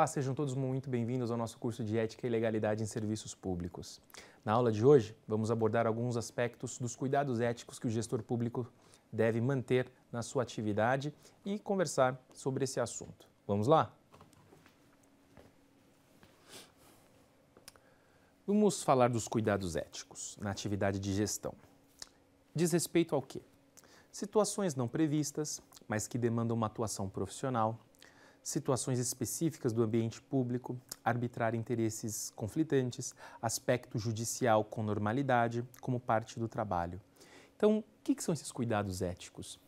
Olá, sejam todos muito bem-vindos ao nosso curso de Ética e Legalidade em Serviços Públicos. Na aula de hoje, vamos abordar alguns aspectos dos cuidados éticos que o gestor público deve manter na sua atividade e conversar sobre esse assunto. Vamos lá? Vamos falar dos cuidados éticos na atividade de gestão. Diz respeito ao quê? Situações não previstas, mas que demandam uma atuação profissional, situações específicas do ambiente público, arbitrar interesses conflitantes, aspecto judicial com normalidade, como parte do trabalho. Então, o que, são esses cuidados éticos?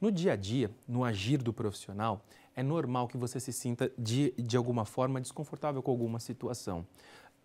No dia a dia, no agir do profissional, é normal que você se sinta de, de alguma forma desconfortável com alguma situação,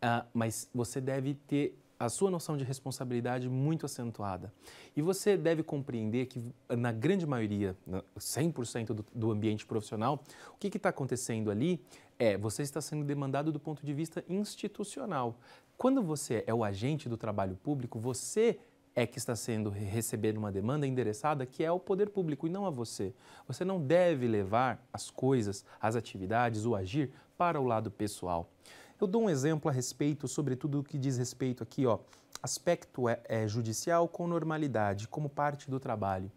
ah, mas você deve ter a sua noção de responsabilidade muito acentuada. E você deve compreender que, na grande maioria, 100% do, do ambiente profissional, o que está acontecendo ali é você está sendo demandado do ponto de vista institucional. Quando você é o agente do trabalho público, você é que está sendo recebendo uma demanda endereçada que é ao poder público e não a você. Você não deve levar as coisas, as atividades, o agir para o lado pessoal. Eu dou um exemplo a respeito, sobretudo o que diz respeito aqui, ó, aspecto é, é, judicial com normalidade, como parte do trabalho.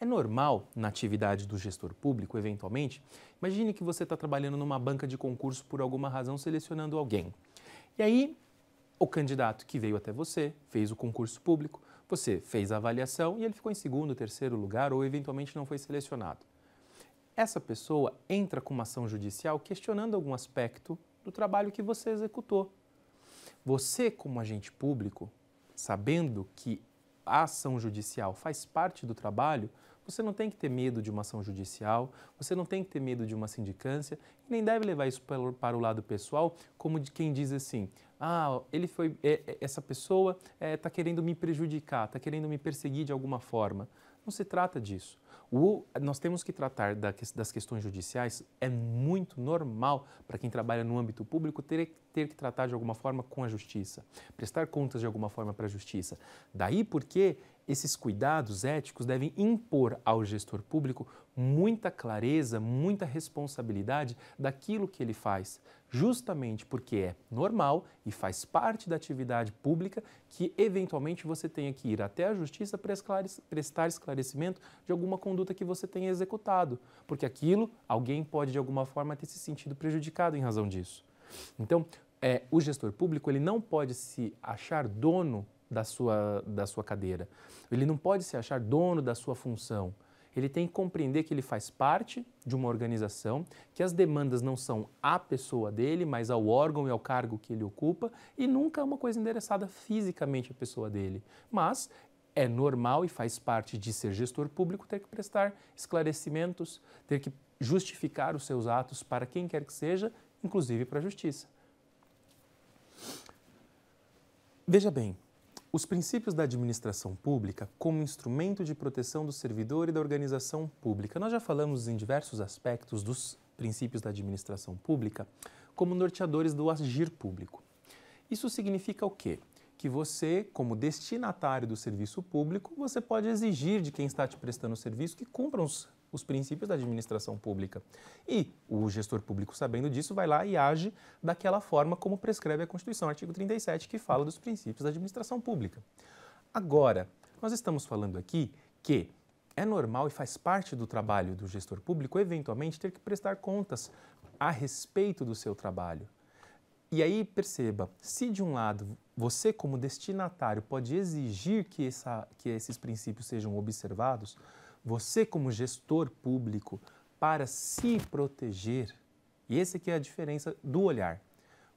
É normal, na atividade do gestor público, eventualmente, imagine que você está trabalhando numa banca de concurso por alguma razão, selecionando alguém. E aí, o candidato que veio até você fez o concurso público, você fez a avaliação e ele ficou em segundo, terceiro lugar ou eventualmente não foi selecionado. Essa pessoa entra com uma ação judicial questionando algum aspecto do trabalho que você executou. Você, como agente público, sabendo que a ação judicial faz parte do trabalho, você não tem que ter medo de uma ação judicial, você não tem que ter medo de uma sindicância, e nem deve levar isso para o lado pessoal, como de quem diz assim: ah, ele foi, é, é, essa pessoa está é, tá querendo me prejudicar, está querendo me perseguir de alguma forma. Não se trata disso. O, nós temos que tratar da, das questões judiciais. É muito normal para quem trabalha no âmbito público ter, ter que tratar de alguma forma com a justiça, prestar contas de alguma forma para a justiça. Daí porque esses cuidados éticos devem impor ao gestor público muita clareza, muita responsabilidade daquilo que ele faz, justamente porque é normal e faz parte da atividade pública que eventualmente você tenha que ir até a justiça para prestar esclarecimento de alguma conduta que você tenha executado, porque aquilo alguém pode de alguma forma ter se sentido prejudicado em razão disso. Então, é, o gestor público ele não pode se achar dono da sua, da sua cadeira. Ele não pode se achar dono da sua função. Ele tem que compreender que ele faz parte de uma organização, que as demandas não são à pessoa dele, mas ao órgão e ao cargo que ele ocupa, e nunca é uma coisa endereçada fisicamente à pessoa dele. Mas é normal e faz parte de ser gestor público ter que prestar esclarecimentos, ter que justificar os seus atos para quem quer que seja, inclusive para a justiça. Veja bem, os princípios da administração pública como instrumento de proteção do servidor e da organização pública. Nós já falamos em diversos aspectos dos princípios da administração pública como norteadores do agir público. Isso significa o quê? Que você, como destinatário do serviço público, você pode exigir de quem está te prestando o serviço que cumpra os os princípios da administração pública. E o gestor público, sabendo disso, vai lá e age daquela forma como prescreve a Constituição, artigo 37, que fala dos princípios da administração pública. Agora, nós estamos falando aqui que é normal e faz parte do trabalho do gestor público, eventualmente, ter que prestar contas a respeito do seu trabalho. E aí, perceba, se de um lado você, como destinatário, pode exigir que, essa, que esses princípios sejam observados, você, como gestor público, para se proteger, e essa aqui é a diferença do olhar.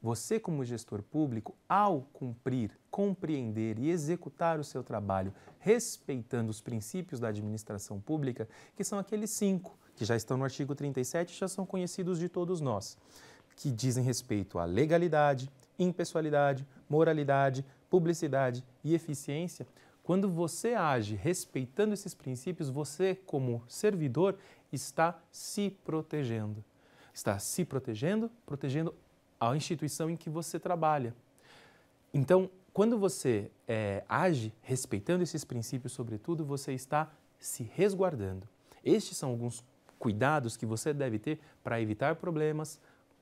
Você, como gestor público, ao cumprir, compreender e executar o seu trabalho respeitando os princípios da administração pública, que são aqueles cinco que já estão no artigo 37 e já são conhecidos de todos nós, que dizem respeito à legalidade, impessoalidade, moralidade, publicidade e eficiência, quando você age respeitando esses princípios, você, como servidor, está se protegendo. Está se protegendo, protegendo a instituição em que você trabalha. Então, quando você é, age respeitando esses princípios, sobretudo, você está se resguardando. Estes são alguns cuidados que você deve ter para evitar problemas,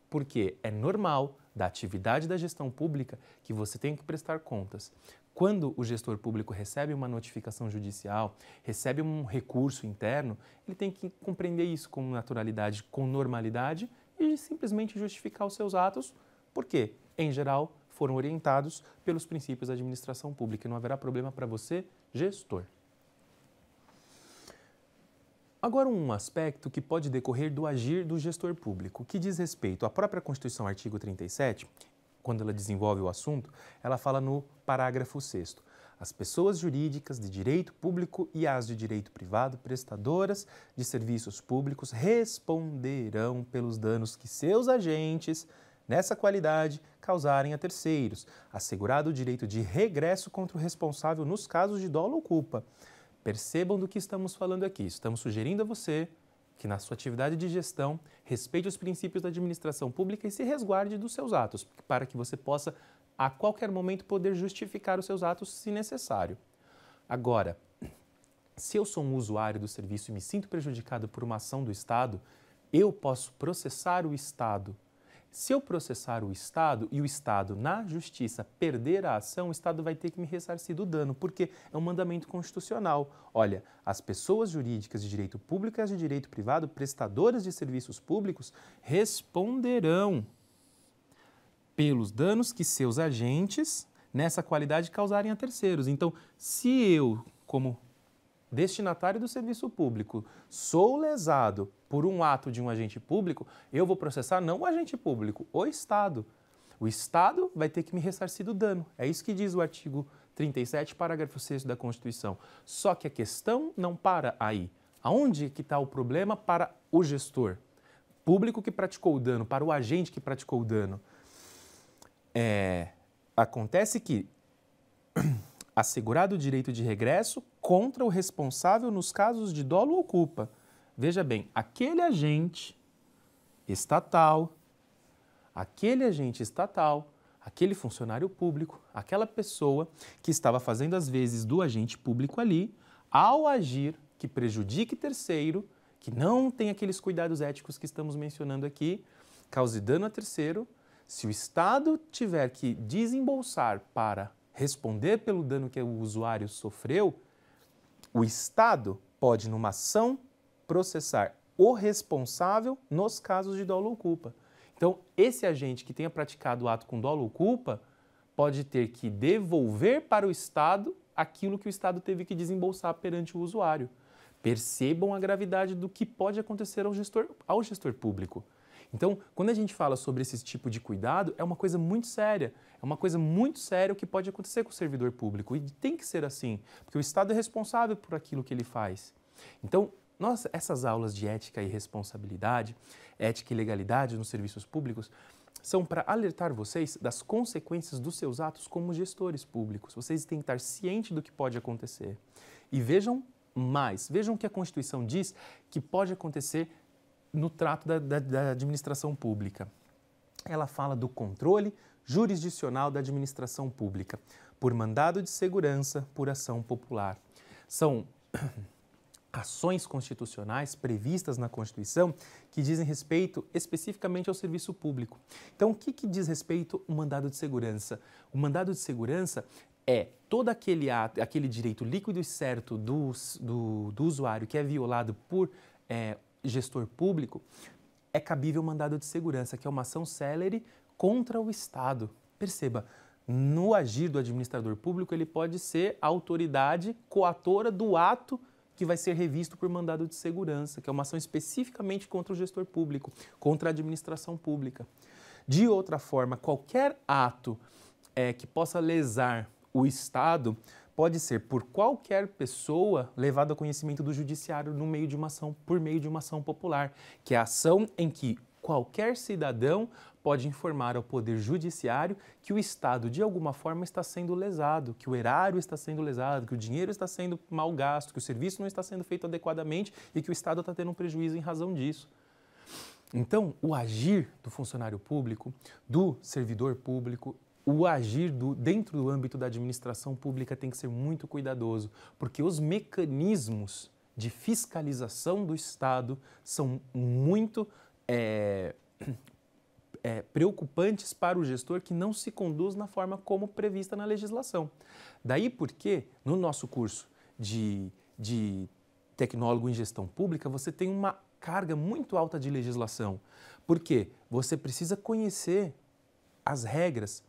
porque é normal da atividade da gestão pública que você tem que prestar contas. Quando o gestor público recebe uma notificação judicial, recebe um recurso interno, ele tem que compreender isso com naturalidade, com normalidade e simplesmente justificar os seus atos, porque, em geral, foram orientados pelos princípios da administração pública e não haverá problema para você, gestor. Agora, um aspecto que pode decorrer do agir do gestor público, que diz respeito à própria Constituição, artigo 37, quando ela desenvolve o assunto, ela fala no parágrafo 6 as pessoas jurídicas de direito público e as de direito privado prestadoras de serviços públicos responderão pelos danos que seus agentes, nessa qualidade, causarem a terceiros, assegurado o direito de regresso contra o responsável nos casos de dolo ou culpa. Percebam do que estamos falando aqui. Estamos sugerindo a você que na sua atividade de gestão respeite os princípios da administração pública e se resguarde dos seus atos, para que você possa a qualquer momento poder justificar os seus atos se necessário. Agora, se eu sou um usuário do serviço e me sinto prejudicado por uma ação do Estado, eu posso processar o Estado se eu processar o Estado e o Estado, na justiça, perder a ação, o Estado vai ter que me ressarcir do dano, porque é um mandamento constitucional. Olha, as pessoas jurídicas de direito público e as de direito privado, prestadoras de serviços públicos, responderão pelos danos que seus agentes, nessa qualidade, causarem a terceiros. Então, se eu, como destinatário do serviço público, sou lesado por um ato de um agente público, eu vou processar não o agente público, o Estado. O Estado vai ter que me ressarcir do dano. É isso que diz o artigo 37, parágrafo 6 da Constituição. Só que a questão não para aí. Aonde que está o problema para o gestor? Público que praticou o dano, para o agente que praticou o dano. É, acontece que assegurado o direito de regresso contra o responsável nos casos de dolo ou culpa. Veja bem, aquele agente estatal, aquele agente estatal, aquele funcionário público, aquela pessoa que estava fazendo as vezes do agente público ali, ao agir que prejudique terceiro, que não tem aqueles cuidados éticos que estamos mencionando aqui, cause dano a terceiro, se o Estado tiver que desembolsar para responder pelo dano que o usuário sofreu, o Estado pode, numa ação, processar o responsável nos casos de dolo ou culpa. Então, esse agente que tenha praticado o ato com dolo ou culpa pode ter que devolver para o Estado aquilo que o Estado teve que desembolsar perante o usuário. Percebam a gravidade do que pode acontecer ao gestor, ao gestor público. Então, quando a gente fala sobre esse tipo de cuidado, é uma coisa muito séria. É uma coisa muito séria o que pode acontecer com o servidor público. E tem que ser assim, porque o Estado é responsável por aquilo que ele faz. Então, nossa, essas aulas de ética e responsabilidade, ética e legalidade nos serviços públicos, são para alertar vocês das consequências dos seus atos como gestores públicos. Vocês têm que estar cientes do que pode acontecer. E vejam mais, vejam o que a Constituição diz que pode acontecer no trato da, da, da administração pública. Ela fala do controle jurisdicional da administração pública, por mandado de segurança, por ação popular. São ações constitucionais previstas na Constituição que dizem respeito especificamente ao serviço público. Então, o que, que diz respeito o mandado de segurança? O mandado de segurança é todo aquele, ato, aquele direito líquido e certo do, do, do usuário que é violado por é, gestor público, é cabível mandado de segurança, que é uma ação celere contra o Estado. Perceba, no agir do administrador público, ele pode ser a autoridade coatora do ato que vai ser revisto por mandado de segurança, que é uma ação especificamente contra o gestor público, contra a administração pública. De outra forma, qualquer ato é, que possa lesar o Estado pode ser por qualquer pessoa levado ao conhecimento do judiciário no meio de uma ação, por meio de uma ação popular, que é a ação em que qualquer cidadão pode informar ao Poder Judiciário que o Estado, de alguma forma, está sendo lesado, que o erário está sendo lesado, que o dinheiro está sendo mal gasto, que o serviço não está sendo feito adequadamente e que o Estado está tendo um prejuízo em razão disso. Então, o agir do funcionário público, do servidor público, o agir do, dentro do âmbito da administração pública tem que ser muito cuidadoso, porque os mecanismos de fiscalização do Estado são muito é, é, preocupantes para o gestor que não se conduz na forma como prevista na legislação. Daí porque, no nosso curso de, de tecnólogo em gestão pública, você tem uma carga muito alta de legislação, porque você precisa conhecer as regras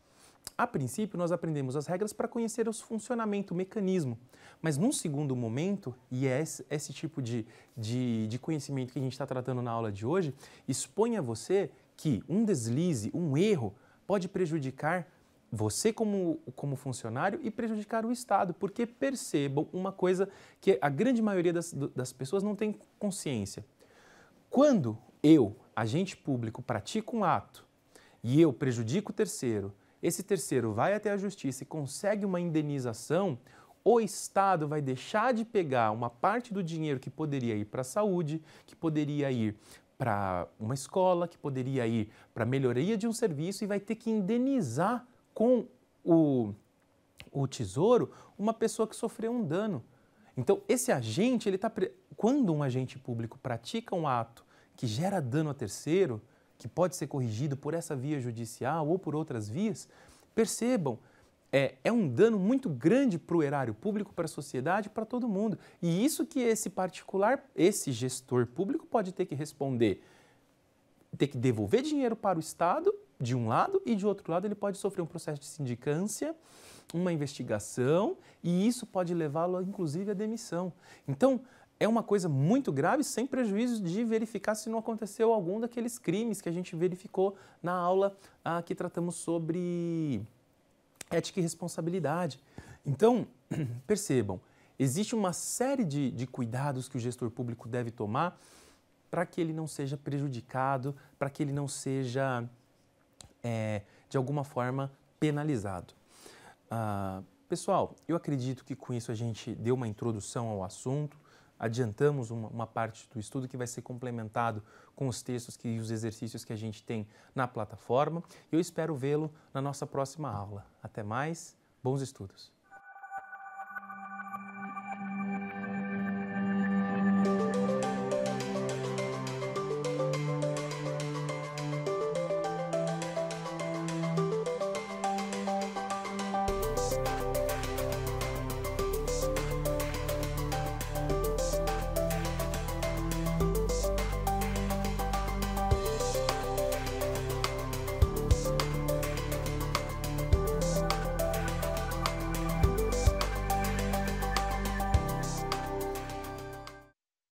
a princípio, nós aprendemos as regras para conhecer o funcionamento, o mecanismo, mas num segundo momento, e é esse, esse tipo de, de, de conhecimento que a gente está tratando na aula de hoje, expõe a você que um deslize, um erro, pode prejudicar você como, como funcionário e prejudicar o Estado, porque percebam uma coisa que a grande maioria das, das pessoas não tem consciência. Quando eu, agente público, pratico um ato e eu prejudico o terceiro, esse terceiro vai até a justiça e consegue uma indenização, o Estado vai deixar de pegar uma parte do dinheiro que poderia ir para a saúde, que poderia ir para uma escola, que poderia ir para a melhoria de um serviço e vai ter que indenizar com o, o tesouro uma pessoa que sofreu um dano. Então, esse agente, ele tá pre... quando um agente público pratica um ato que gera dano a terceiro, que pode ser corrigido por essa via judicial ou por outras vias, percebam, é, é um dano muito grande para o erário público, para a sociedade, para todo mundo. E isso que esse particular, esse gestor público pode ter que responder. Ter que devolver dinheiro para o Estado, de um lado, e de outro lado, ele pode sofrer um processo de sindicância, uma investigação, e isso pode levá-lo, inclusive, à demissão. Então, é uma coisa muito grave, sem prejuízo de verificar se não aconteceu algum daqueles crimes que a gente verificou na aula ah, que tratamos sobre ética e responsabilidade. Então, percebam, existe uma série de, de cuidados que o gestor público deve tomar para que ele não seja prejudicado, para que ele não seja, é, de alguma forma, penalizado. Ah, pessoal, eu acredito que com isso a gente deu uma introdução ao assunto adiantamos uma, uma, parte do estudo que vai ser complementado com os textos e os exercícios que a gente tem na plataforma. Eu espero vê-lo na nossa próxima aula. Até mais, bons estudos!